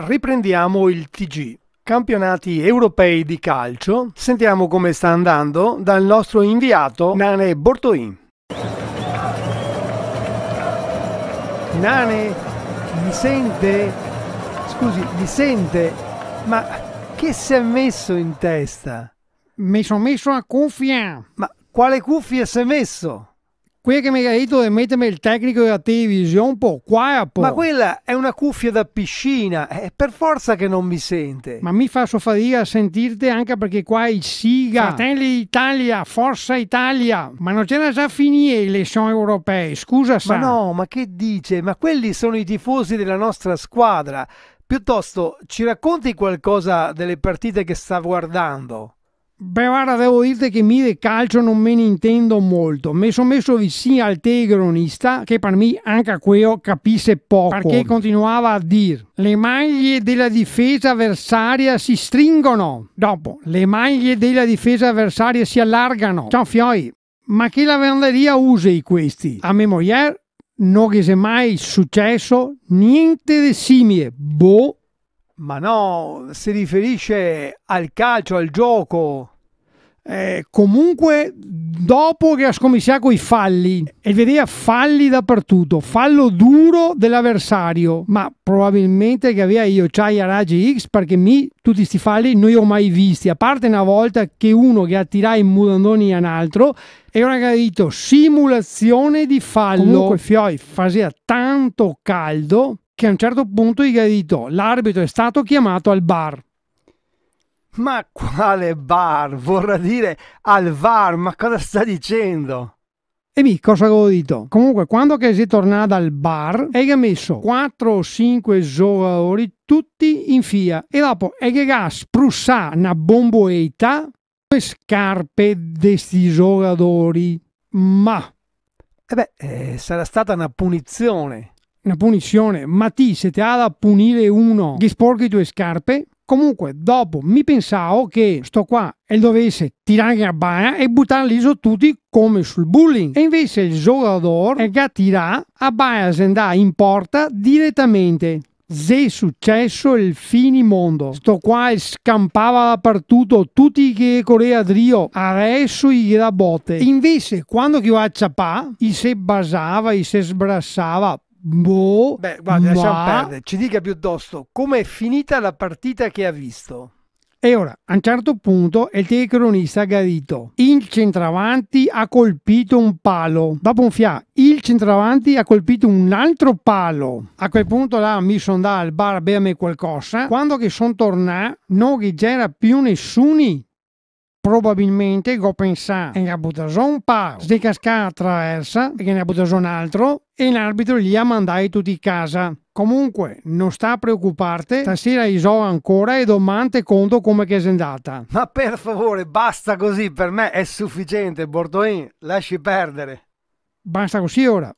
Riprendiamo il TG, campionati europei di calcio. Sentiamo come sta andando dal nostro inviato Nane Bortoin. Nane, mi sente? Scusi, mi sente? Ma che si è messo in testa? Mi sono messo una cuffia. Ma quale cuffia si è messo? quella che mi hai detto di mettermi il tecnico della televisione un po' por corpo. Ma quella è una cuffia da piscina, è per forza che non mi sente. Ma mi fa soffrire a sentirti anche perché qua è il SIGA. Fratelli d'Italia, Forza Italia. Ma non c'era già finito le elezioni europee, scusa Sam. Ma no, ma che dice? Ma quelli sono i tifosi della nostra squadra. Piuttosto, ci racconti qualcosa delle partite che sta guardando? Beh, guarda, devo dirti che mi di calcio non me ne intendo molto. Mi sono messo vicino al telecronista, che per me anche a quello capisse poco. Perché continuava a dire: Le maglie della difesa avversaria si stringono. Dopo, le maglie della difesa avversaria si allargano. Ciao, Fioi. Ma che lavanderia usi questi? A Memorier non che se mai successo niente di simile. Boh. Ma no, si riferisce al calcio, al gioco. Eh, comunque, dopo che ha scommissiato i falli, e vedeva falli dappertutto, fallo duro dell'avversario, ma probabilmente che aveva io Chai a raggi X perché mi, tutti questi falli non li ho mai visti, a parte una volta che uno che attira in mudandoni a un altro, e ora che ha detto simulazione di fallo. Comunque Fioi faceva tanto caldo che a un certo punto gli ha l'arbitro è stato chiamato al bar. Ma quale bar? Vorrà dire al VAR, ma cosa sta dicendo? E mi cosa avevo detto? Comunque, quando che si è tornata al bar, hai messo 4 o 5 giocatori tutti in fia. e dopo hai che ha sprussà una bomboetta le scarpe di sti giocatori. Ma... E eh beh, eh, sarà stata una punizione una punizione, ma ti se siete ad da punire uno che sporchi tue scarpe? Comunque, dopo mi pensavo che sto qua e dovesse tirare a baia e buttarli su tutti come sul bullying. E invece il giocatore che tirà a baia se andà in porta direttamente. Se è successo il fini mondo. Sto qua e scampava dappertutto tutti che Corea Drio adesso gli da botte. Invece quando chi va a ciapà, i se basava, i se sbrassava Boh. Beh, guarda, ma... lasciamo perdere. Ci dica piuttosto come è finita la partita che ha visto. E ora, a un certo punto, il telecronista ha garito. Il centravanti ha colpito un palo. Dopo un fià, il centravanti ha colpito un altro palo. A quel punto là mi sono andato al bar a bermi qualcosa. Quando che sono tornato, non c'era più nessuno probabilmente go pensà che ne ha buttato un paio di cascata attraversa e ne ha buttato un altro e l'arbitro gli ha mandato tutti a casa. Comunque, non sta a preoccuparti, stasera iso ancora e domani conto come che è andata. Ma per favore, basta così, per me è sufficiente, Bordoin lasci perdere. Basta così ora.